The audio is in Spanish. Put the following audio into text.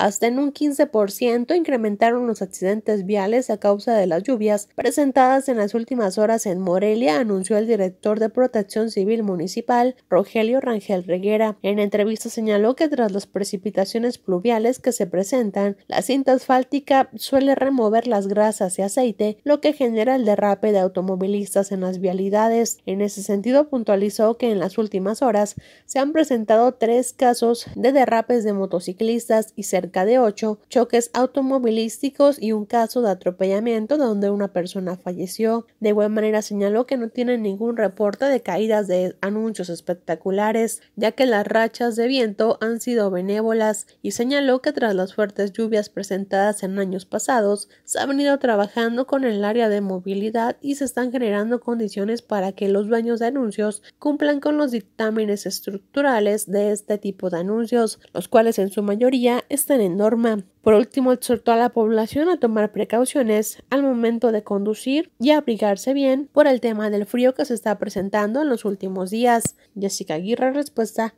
Hasta en un 15% incrementaron los accidentes viales a causa de las lluvias presentadas en las últimas horas en Morelia, anunció el director de Protección Civil Municipal, Rogelio Rangel Reguera. En entrevista señaló que tras las precipitaciones pluviales que se presentan, la cinta asfáltica suele remover las grasas y aceite, lo que genera el derrape de automovilistas en las vialidades. En ese sentido, puntualizó que en las últimas horas se han presentado tres casos de derrapes de motociclistas y ser de 8, choques automovilísticos y un caso de atropellamiento donde una persona falleció. De igual manera señaló que no tiene ningún reporte de caídas de anuncios espectaculares, ya que las rachas de viento han sido benévolas y señaló que tras las fuertes lluvias presentadas en años pasados, se ha venido trabajando con el área de movilidad y se están generando condiciones para que los dueños de anuncios cumplan con los dictámenes estructurales de este tipo de anuncios, los cuales en su mayoría están en norma. Por último, exhortó a la población a tomar precauciones al momento de conducir y a abrigarse bien por el tema del frío que se está presentando en los últimos días. Jessica Aguirre, respuesta.